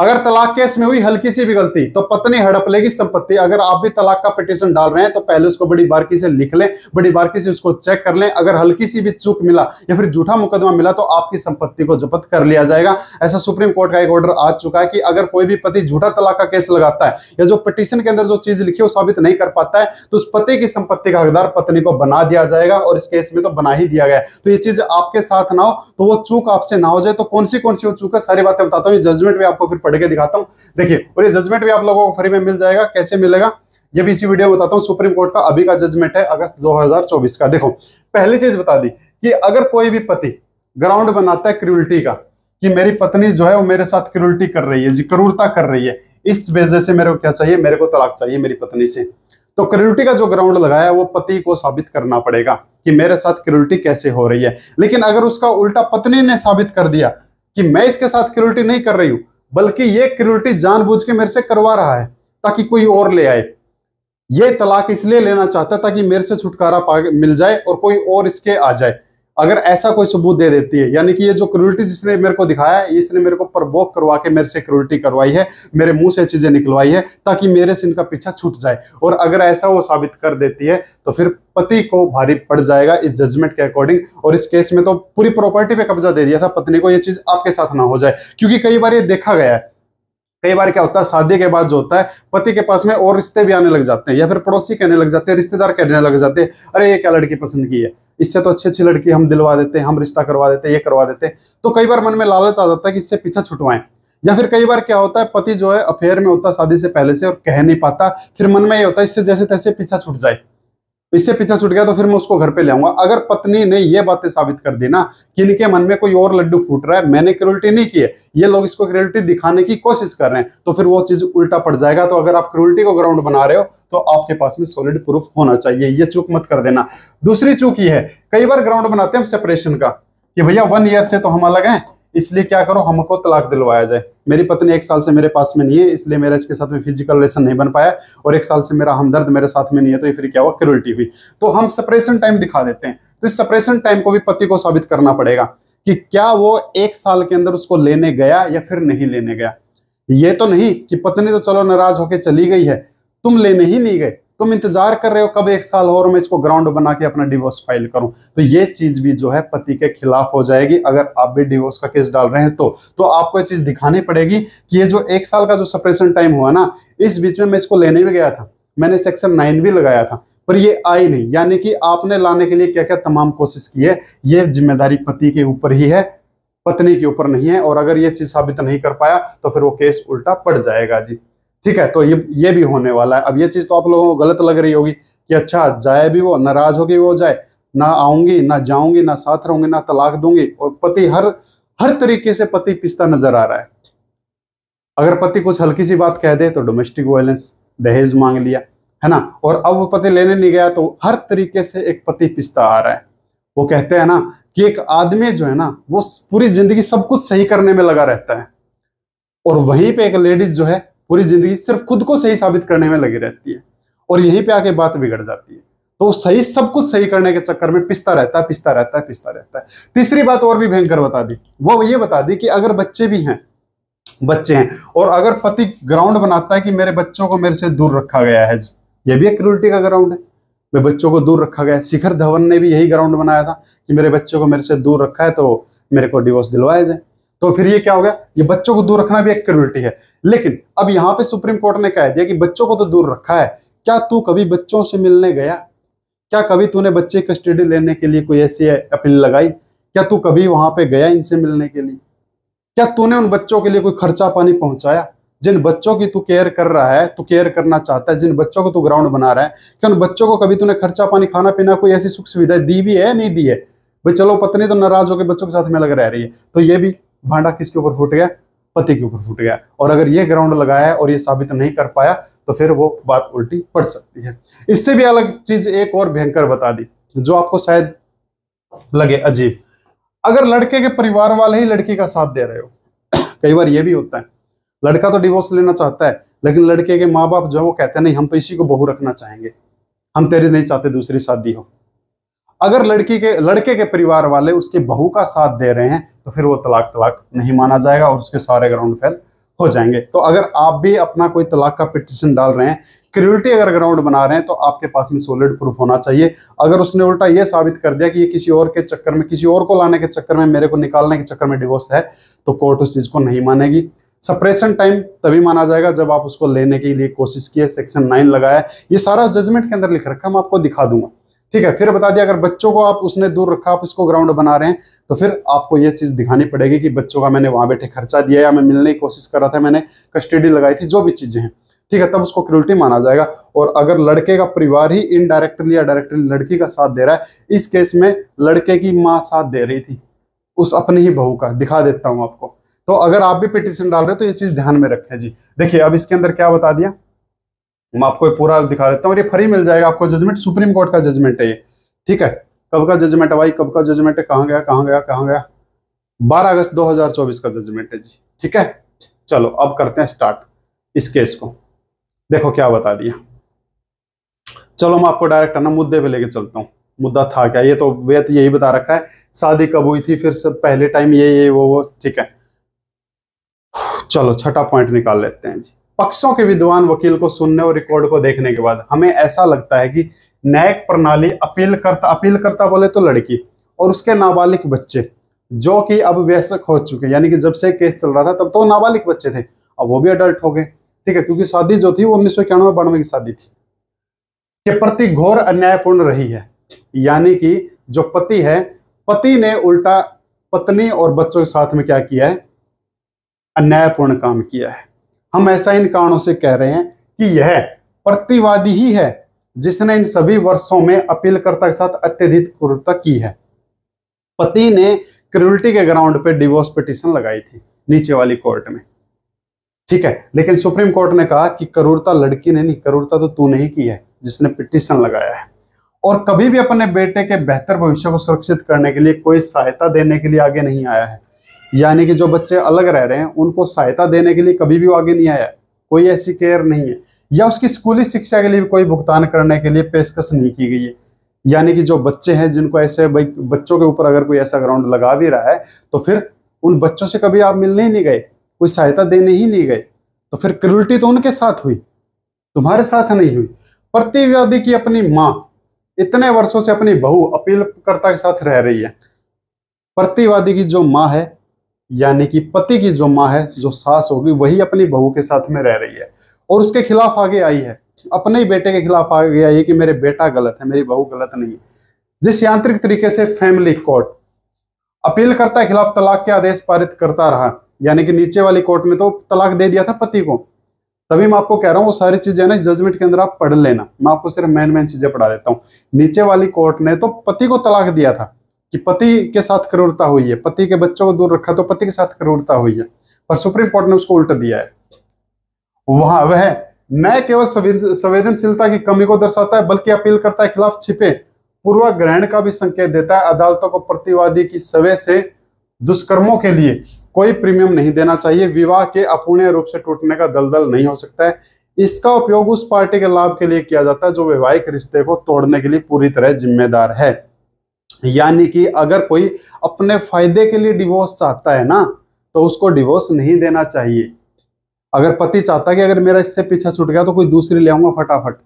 अगर तलाक केस में हुई हल्की सी भी गलती तो पत्नी हड़प लेगी संपत्ति अगर आप भी तलाक का पिटिशन डाल रहे हैं तो पहले उसको बड़ी बारकी से लिख लें बड़ी बारकी से उसको चेक कर लें अगर हल्की सी भी चूक मिला या फिर झूठा मुकदमा मिला तो आपकी संपत्ति को जब्त कर लिया जाएगा ऐसा सुप्रीम कोर्ट का एक ऑर्डर आ चुका है कि अगर कोई भी पति झूठा तलाक का केस लगाता है या जो पिटिशन के अंदर जो चीज लिखी वो साबित नहीं कर पाता है तो उस पति की संपत्ति का हकदार पत्नी को बना दिया जाएगा और इस केस में तो बना ही दिया गया तो ये चीज आपके साथ ना हो तो वो चूक आपसे ना हो जाए तो कौन सी कौन सी वो चूक है सारी बातें बताता हूँ जजमेंट भी आपको फिर पढ़ के दिखाता हूँ देखिए और ये जजमेंट भी आप लोगों को फ्री में मिल जाएगा कैसे मिलेगा ये भी इसी वीडियो में बताता हूँ सुप्रीम कोर्ट का अभी का जजमेंट है अगस्त दो का देखो पहली चीज बता दी कि अगर कोई भी पति ग्राउंड बनाता है क्रूल्टी का कि मेरी पत्नी जो है वो मेरे साथ क्रूल्टी कर रही है जी क्रूरता कर रही है इस वजह से मेरे को क्या चाहिए मेरे को तलाक चाहिए मेरी पत्नी से तो क्रूरटी का जो ग्राउंड लगाया वो पति को साबित करना पड़ेगा कि मेरे साथ क्रूरटी कैसे हो रही है लेकिन अगर उसका उल्टा पत्नी ने साबित कर दिया कि मैं इसके साथ क्रूरटी नहीं कर रही हूं बल्कि ये क्रूरटी जानबूझ के मेरे से करवा रहा है ताकि कोई और ले आए ये तलाक इसलिए लेना चाहता है ताकि मेरे से छुटकारा पा मिल जाए और कोई और इसके आ जाए अगर ऐसा कोई सबूत दे देती है यानी कि ये जो क्रूरिटी जिसने मेरे को दिखाया है इसने मेरे को प्रवोक करवा के मेरे से क्रूरिटी करवाई है मेरे मुंह से चीजें निकलवाई है ताकि मेरे से इनका पीछा छूट जाए और अगर ऐसा वो साबित कर देती है तो फिर पति को भारी पड़ जाएगा इस जजमेंट के अकॉर्डिंग और इस केस में तो पूरी प्रॉपर्टी पे कब्जा दे दिया था पत्नी को ये चीज आपके साथ ना हो जाए क्योंकि कई बार ये देखा गया है कई बार क्या होता है शादी के बाद जो होता है पति के पास में और रिश्ते भी आने लग जाते हैं या फिर पड़ोसी कहने लग जाते हैं रिश्तेदार कहने लग जाते हैं अरे ये क्या लड़की पसंद की है इससे तो अच्छी अच्छी लड़की हम दिलवा देते हैं हम रिश्ता करवा देते हैं ये करवा देते हैं तो कई बार मन में लालच आ जाता है कि इससे पीछा छुटवाएं या फिर कई बार क्या होता है पति जो है अफेयर में होता है शादी से पहले से और कह नहीं पाता फिर मन में ये होता है इससे जैसे तैसे पीछा छुट जाए इससे पीछा छूट गया तो फिर मैं उसको घर पे ले आऊंगा अगर पत्नी ने ये बातें साबित कर दी कि इनके मन में कोई और लड्डू फूट रहा है मैंने क्रुलटी नहीं की है ये लोग इसको क्रूल्टी दिखाने की कोशिश कर रहे हैं तो फिर वो चीज उल्टा पड़ जाएगा तो अगर आप क्रुलटी को ग्राउंड बना रहे हो तो आपके पास में सॉलिड प्रूफ होना चाहिए ये चूक मत कर देना दूसरी चूक ये है कई बार ग्राउंड बनाते हैं हम सेपरेशन का कि भैया वन ईयर से तो हम अलग हैं इसलिए क्या करो हमको तलाक दिलवाया जाए मेरी पत्नी एक साल से मेरे पास में नहीं है इसलिए मेरा इसके साथ में फिजिकल रिलेशन नहीं बन पाया और एक साल से मेरा हमदर्द मेरे साथ में नहीं है तो ये फिर क्या हुआ क्रुलटी हुई तो हम सपरेशन टाइम दिखा देते हैं तो इस सपरेशन टाइम को भी पति को साबित करना पड़ेगा कि क्या वो एक साल के अंदर उसको लेने गया या फिर नहीं लेने गया ये तो नहीं कि पत्नी तो चलो नाराज होकर चली गई है तुम लेने ही नहीं गए तुम इंतजार कर रहे हो कब एक साल और मैं इसको ग्राउंड बना के अपना डिवोर्स फाइल करूं तो ये चीज भी जो है पति के खिलाफ हो जाएगी अगर आप भी डिवोर्स का केस डाल रहे हैं तो तो आपको ये चीज दिखानी पड़ेगी कि ये जो एक साल का जो सप्रेशन टाइम हुआ ना इस बीच में मैं इसको लेने भी गया था मैंने सेक्शन नाइन भी लगाया था पर ये आई नहीं यानी कि आपने लाने के लिए क्या क्या तमाम कोशिश की है ये जिम्मेदारी पति के ऊपर ही है पत्नी के ऊपर नहीं है और अगर ये चीज साबित नहीं कर पाया तो फिर वो केस उल्टा पड़ जाएगा जी ठीक है तो ये ये भी होने वाला है अब ये चीज़ तो आप लोगों को गलत लग रही होगी कि अच्छा जाए भी वो नाराज होगी वो जाए ना आऊंगी ना जाऊंगी ना साथ रहूंगी ना तलाक दूंगी और पति हर हर तरीके से पति पिसता नजर आ रहा है अगर पति कुछ हल्की सी बात कह दे तो डोमेस्टिक वायलेंस दहेज मांग लिया है ना और अब वो पति लेने नहीं गया तो हर तरीके से एक पति पिसता आ रहा है वो कहते हैं ना कि एक आदमी जो है ना वो पूरी जिंदगी सब कुछ सही करने में लगा रहता है और वहीं पे एक लेडीज जो है पूरी जिंदगी सिर्फ खुद को सही साबित करने में लगी रहती है और यहीं पे आके बात बिगड़ जाती है तो सही सब कुछ सही करने के चक्कर में पिसता रहता है पिसता रहता है पिसता रहता है तीसरी बात और भी भयंकर बता दी वो ये बता दी कि अगर बच्चे भी हैं बच्चे हैं और अगर पति ग्राउंड बनाता है कि मेरे बच्चों को मेरे से दूर रखा गया है ये भी एक क्रूरिटी का ग्राउंड है वे बच्चों को दूर रखा गया है शिखर धवन ने भी यही ग्राउंड बनाया था कि मेरे बच्चों को मेरे से दूर रखा है तो मेरे को डिवोर्स दिलवाया जाए तो फिर ये क्या हो गया ये बच्चों को दूर रखना भी एक क्रूरटी है लेकिन अब यहाँ पे सुप्रीम कोर्ट ने कह दिया कि बच्चों को तो दूर रखा है क्या तू कभी बच्चों से मिलने गया क्या कभी तूने बच्चे कस्टडी लेने के लिए कोई ऐसी अपील लगाई क्या तू कभी वहां पे गया इनसे मिलने के लिए क्या तूने उन बच्चों के लिए कोई खर्चा पानी पहुंचाया जिन बच्चों की तू केयर कर रहा है तू केयर करना चाहता है जिन बच्चों को तू ग्राउंड बना रहा है क्या उन बच्चों को कभी तूने खर्चा पानी खाना पीना कोई ऐसी सुख सुविधा दी भी है नहीं दी है भाई चलो पत्नी तो नाराज होकर बच्चों के साथ में लग रह रही है तो ये भी भांडा किसके ऊपर फूट गया पति के ऊपर फूट गया और अगर ये ग्राउंड लगाया और ये साबित नहीं कर पाया तो फिर वो बात उल्टी पड़ सकती है इससे भी अलग चीज एक और भयंकर बता दी जो आपको शायद लगे अजीब अगर लड़के के परिवार वाले ही लड़की का साथ दे रहे हो कई बार ये भी होता है लड़का तो डिवोर्स लेना चाहता है लेकिन लड़के के माँ बाप जो है वो कहते हैं नहीं हम तो इसी को बहू रखना चाहेंगे हम तेरे नहीं चाहते दूसरी शादी हो अगर लड़की के लड़के के परिवार वाले उसकी बहू का साथ दे रहे हैं तो फिर वो तलाक तलाक नहीं माना जाएगा और उसके सारे ग्राउंड फेल हो जाएंगे तो अगर आप भी अपना कोई तलाक का पिटिशन डाल रहे हैं क्रियोलिटी अगर ग्राउंड बना रहे हैं तो आपके पास में सॉलिड प्रूफ होना चाहिए अगर उसने उल्टा ये साबित कर दिया कि ये किसी और के चक्कर में किसी और को लाने के चक्कर में मेरे को निकालने के चक्कर में डिवोर्स है तो कोर्ट उस चीज़ को नहीं मानेगी सप्रेशन टाइम तभी माना जाएगा जब आप उसको लेने के लिए कोशिश किए सेक्शन नाइन लगाया ये सारा जजमेंट के अंदर लिख रखा है मैं आपको दिखा दूंगा ठीक है फिर बता दिया अगर बच्चों को आप उसने दूर रखा आप इसको ग्राउंड बना रहे हैं तो फिर आपको यह चीज़ दिखानी पड़ेगी कि बच्चों का मैंने वहां बैठे खर्चा दिया या मैं मिलने की कोशिश कर रहा था मैंने कस्टडी लगाई थी जो भी चीज़ें हैं ठीक है तब उसको क्रूल्टी माना जाएगा और अगर लड़के का परिवार ही इनडायरेक्टली या डायरेक्टली लड़की का साथ दे रहा है इस केस में लड़के की माँ साथ दे रही थी उस अपने ही बहू का दिखा देता हूं आपको तो अगर आप भी पिटिशन डाल रहे हो तो ये चीज़ ध्यान में रखें जी देखिए अब इसके अंदर क्या बता दिया मैं आपको पूरा दिखा देता हूँ ये फ्री मिल जाएगा आपको जजमेंट सुप्रीम कोर्ट का जजमेंट है ये ठीक है कब का जजमेंट है भाई कब का जजमेंट है कहाँ गया कहाँ गया कहाँ गया बारह अगस्त 2024 का जजमेंट है जी ठीक है चलो अब करते हैं स्टार्ट इस केस को देखो क्या बता दिया चलो मैं आपको डायरेक्ट ना मुद्दे पे लेके चलता हूँ मुद्दा था क्या ये तो वे तो यही बता रखा है शादी कब हुई थी फिर सब पहले टाइम ये ये वो वो ठीक है चलो छठा पॉइंट निकाल लेते हैं जी पक्षों के विद्वान वकील को सुनने और रिकॉर्ड को देखने के बाद हमें ऐसा लगता है कि न्यायिक प्रणाली अपील करता अपील करता बोले तो लड़की और उसके नाबालिग बच्चे जो कि अब व्यसक हो चुके यानी कि जब से केस चल रहा था तब तो नाबालिग बच्चे थे अब वो भी अडल्ट हो गए ठीक है क्योंकि शादी जो थी वो उन्नीस सौ इक्यानवे बानवे की शादी थी के प्रति घोर अन्यायपूर्ण रही है यानी कि जो पति है पति ने उल्टा पत्नी और बच्चों के साथ में क्या किया है अन्यायपूर्ण काम किया है हम ऐसा इन कारणों से कह रहे हैं कि यह प्रतिवादी ही है जिसने इन सभी वर्षों में अपीलकर्ता के साथ अत्यधिक क्रूरता की है पति ने क्रूरल्टी के ग्राउंड पे डिवोर्स पिटिशन लगाई थी नीचे वाली कोर्ट में ठीक है लेकिन सुप्रीम कोर्ट ने कहा कि क्रूरता लड़की ने नहीं क्रूरता तो तू नहीं की है जिसने पिटिशन लगाया है और कभी भी अपने बेटे के बेहतर भविष्य को सुरक्षित करने के लिए कोई सहायता देने के लिए आगे नहीं आया है यानी कि जो बच्चे अलग रह रहे हैं उनको सहायता देने के लिए कभी भी आगे नहीं आया कोई ऐसी केयर नहीं है या उसकी स्कूली शिक्षा के लिए भी कोई भुगतान करने के लिए पेशकश नहीं की गई है यानी कि जो बच्चे हैं जिनको ऐसे बच्चों के ऊपर अगर कोई ऐसा ग्राउंड लगा भी रहा है तो फिर उन बच्चों से कभी आप मिलने ही नहीं गए कोई सहायता देने ही नहीं गए तो फिर क्रूरटी तो उनके साथ हुई तुम्हारे साथ नहीं हुई प्रतिवादी की अपनी माँ इतने वर्षों से अपनी बहू अपीलकर्ता के साथ रह रही है प्रतिवादी की जो माँ है यानी कि पति की जो माँ है जो सास होगी वही अपनी बहू के साथ में रह रही है और उसके खिलाफ आगे आई है अपने ही बेटे के खिलाफ आगे आई है कि मेरे बेटा गलत है मेरी बहू गलत नहीं है जिस यांत्रिक तरीके से फैमिली कोर्ट अपीलकर्ता के खिलाफ तलाक के आदेश पारित करता रहा यानी कि नीचे वाली कोर्ट ने तो तलाक दे दिया था पति को तभी मैं आपको कह रहा हूँ वो सारी चीजें ना जजमेंट के अंदर आप पढ़ लेना मैं आपको सिर्फ मेन मेन चीजें पढ़ा देता हूँ नीचे वाली कोर्ट ने तो पति को तलाक दिया था कि पति के साथ क्रूरता हुई है पति के बच्चों को दूर रखा तो पति के साथ क्रूरता हुई है पर सुप्रीम कोर्ट ने उसको उल्टा दिया है वहां वह न केवल संवेदनशीलता की कमी को दर्शाता है बल्कि अपील करता है खिलाफ छिपे पूर्व ग्रहण का भी संकेत देता है अदालतों को प्रतिवादी की सवे से दुष्कर्मों के लिए कोई प्रीमियम नहीं देना चाहिए विवाह के अपूर्ण रूप से टूटने का दलदल नहीं हो सकता है इसका उपयोग उस पार्टी के लाभ के लिए किया जाता है जो वैवाहिक रिश्ते को तोड़ने के लिए पूरी तरह जिम्मेदार है यानी कि अगर कोई अपने फायदे के लिए डिवोर्स चाहता है ना तो उसको डिवोर्स नहीं देना चाहिए अगर पति चाहता है कि अगर मेरा इससे पीछा छूट गया तो कोई दूसरी ले आऊंगा फटाफट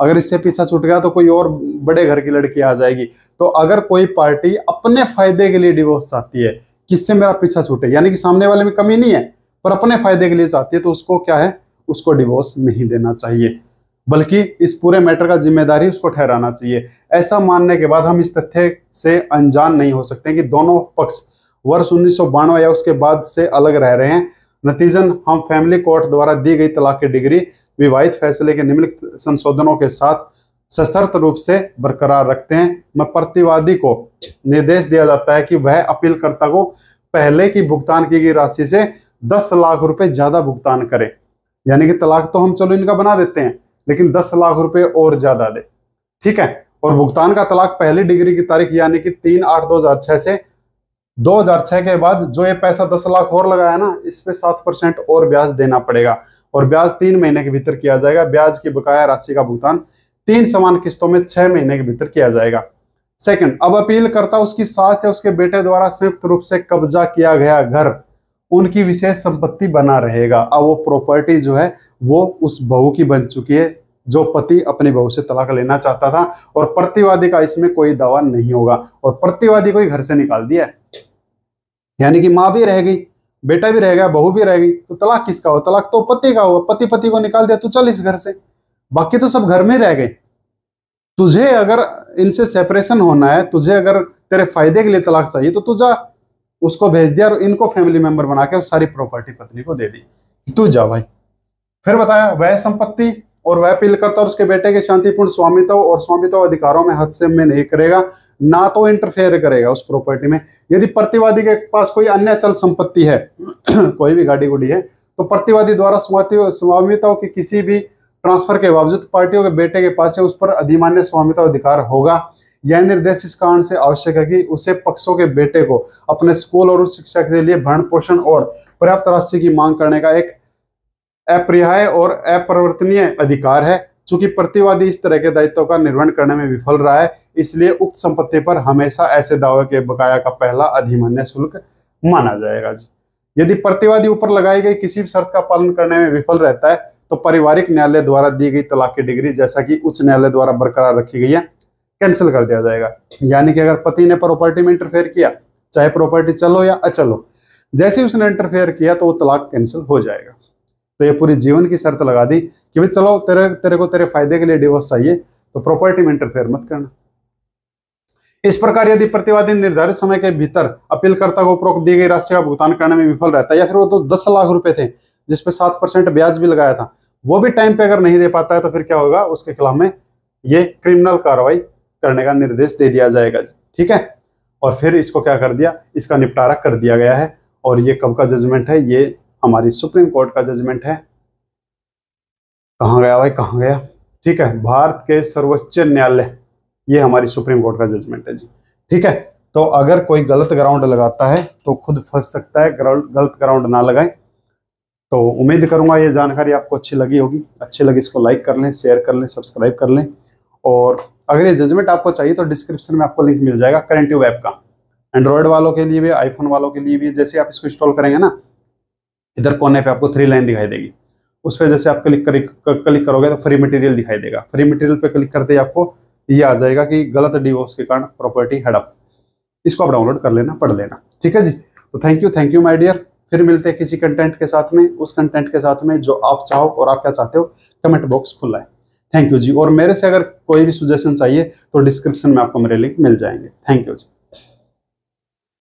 अगर इससे पीछा छूट गया तो कोई और बड़े घर की लड़की आ जाएगी तो अगर कोई पार्टी अपने फायदे के लिए डिवोर्स चाहती है किससे मेरा पीछा छूटे यानी कि सामने वाले में कमी नहीं है पर अपने फायदे के लिए चाहती है तो उसको क्या है उसको डिवोर्स नहीं देना चाहिए बल्कि इस पूरे मैटर का जिम्मेदारी उसको ठहराना चाहिए ऐसा मानने के बाद हम इस तथ्य से अनजान नहीं हो सकते कि दोनों पक्ष वर्ष उन्नीस या उसके बाद से अलग रह रहे हैं नतीजन हम फैमिली कोर्ट द्वारा दी गई तलाक की डिग्री विवाहित फैसले के निम्नलिखित संशोधनों के साथ सशर्त रूप से बरकरार रखते हैं मैं प्रतिवादी को निर्देश दिया जाता है कि वह अपीलकर्ता को पहले की भुगतान की गई राशि से दस लाख रुपए ज्यादा भुगतान करे यानी कि तलाक तो हम चलो इनका बना देते हैं लेकिन दस लाख रुपए और ज्यादा दे ठीक है और भुगतान का तलाक पहली डिग्री की तारीख यानी कि तीन आठ दो हजार छह से 2006 के बाद जो ये पैसा दस लाख और लगाया ना इस पे सात परसेंट और ब्याज देना पड़ेगा और ब्याज तीन महीने के भीतर किया जाएगा ब्याज की बकाया राशि का भुगतान तीन समान किस्तों में छह महीने के भीतर किया जाएगा सेकंड अब अपील करता उसकी सास या उसके बेटे द्वारा संयुक्त रूप से कब्जा किया गया घर उनकी विशेष संपत्ति बना रहेगा अब वो प्रॉपर्टी जो है वो उस बहू की बन चुकी है जो पति अपने बहू से तलाक लेना चाहता था और प्रतिवादी का इसमें कोई दावा नहीं होगा और प्रतिवादी को ही घर से निकाल दिया यानी कि माँ भी रह गई बेटा भी रह गया बहू भी रह गई तो तलाक किसका हो तलाक तो पति का हुआ पति पति को निकाल दिया तू तो चल इस घर से बाकी तो सब घर में रह गए तुझे अगर इनसे सेपरेशन होना है तुझे अगर तेरे फायदे के लिए तलाक चाहिए तो तू जा उसको भेज दिया और इनको फैमिली मेंबर बना के सारी प्रॉपर्टी पत्नी को दे दी तू जा भाई फिर बताया वह संपत्ति और वह अपील करता और उसके बेटे के शांतिपूर्ण स्वामित्व और स्वामित्व अधिकारों में हस्तक्षेप में नहीं करेगा ना तो इंटरफेयर करेगा उस प्रॉपर्टी में यदि प्रतिवादी के पास कोई अन्य चल संपत्ति है कोई भी गाड़ी गुड़ी है तो प्रतिवादी द्वारा स्वामित्व की किसी भी ट्रांसफर के बावजूद पार्टियों के बेटे के पास है उस पर अधिमान्य स्वामित्व अधिकार होगा यह निर्देश इस कारण से आवश्यक है कि उसे पक्षों के बेटे को अपने स्कूल और उच्च शिक्षा के लिए भरण पोषण और पर्याप्त राशि की मांग करने का एक अपरिहाय और अपरिवर्तनीय अधिकार है चूंकि प्रतिवादी इस तरह के दायित्व का निर्वहन करने में विफल रहा है इसलिए उक्त संपत्ति पर हमेशा ऐसे दावे के बकाया का पहला अधिमान्य शुल्क माना जाएगा जी यदि प्रतिवादी ऊपर लगाई गई किसी भी शर्त का पालन करने में विफल रहता है तो पारिवारिक न्यायालय द्वारा दी गई तलाक की डिग्री जैसा कि उच्च न्यायालय द्वारा बरकरार रखी गई है कैंसिल कर दिया जाएगा यानी कि अगर पति ने प्रॉपर्टी में इंटरफेयर किया चाहे प्रॉपर्टी चलो या अचल हो जैसे उसने इंटरफेयर किया तो वो तलाक कैंसिल हो जाएगा तो ये पूरी जीवन की शर्त लगा दी कि भाई चलो तेरे तेरे को तेरे फायदे के लिए डिवोर्स चाहिए तो प्रॉपर्टी में इंटरफेयर मत करना इस प्रकार यदि प्रतिवादी निर्धारित समय के भीतर अपीलकर्ता को उपरोक्त दी गई राशि का भुगतान करने में विफल रहता है या फिर वो तो दस लाख रुपए थे जिसपे सात परसेंट ब्याज भी लगाया था वो भी टाइम पे अगर नहीं दे पाता है तो फिर क्या होगा उसके खिलाफ में ये क्रिमिनल कार्रवाई करने का निर्देश दे दिया जाएगा ठीक है और फिर इसको क्या कर दिया इसका निपटारा कर दिया गया है और ये कब का जजमेंट है ये हमारी सुप्रीम कोर्ट का जजमेंट है कहाँ गया भाई कहाँ गया ठीक है भारत के सर्वोच्च न्यायालय ये हमारी सुप्रीम कोर्ट का जजमेंट है जी ठीक है तो अगर कोई गलत ग्राउंड लगाता है तो खुद फंस सकता है गलत ग्राउंड ना लगाए तो उम्मीद करूंगा ये जानकारी आपको अच्छी लगी होगी अच्छी लगी इसको लाइक कर लें शेयर कर लें सब्सक्राइब कर लें और अगर ये जजमेंट आपको चाहिए तो डिस्क्रिप्शन में आपको लिंक मिल जाएगा करेंट ऐप का एंड्रॉयड वालों के लिए भी आईफोन वालों के लिए भी जैसे आप इसको इंस्टॉल करेंगे ना इधर कोने पे आपको थ्री लाइन दिखाई देगी उस पर जैसे आप क्लिक कर क्लिक करोगे तो फ्री मटेरियल दिखाई देगा फ्री मटेरियल पे क्लिक करते ही आपको ये आ जाएगा कि गलत डिवोर्स के कारण प्रॉपर्टी हड़प इसको आप डाउनलोड कर लेना पढ़ लेना ठीक है जी तो thank you thank you my dear फिर मिलते हैं किसी कंटेंट के साथ में उस कंटेंट के साथ में जो आप चाहो और आप क्या चाहते हो कमेंट बॉक्स खुला है थैंक यू जी और मेरे से अगर कोई भी सुजेशन चाहिए तो डिस्क्रिप्शन में आपको मेरे लिंक मिल जाएंगे थैंक यू जी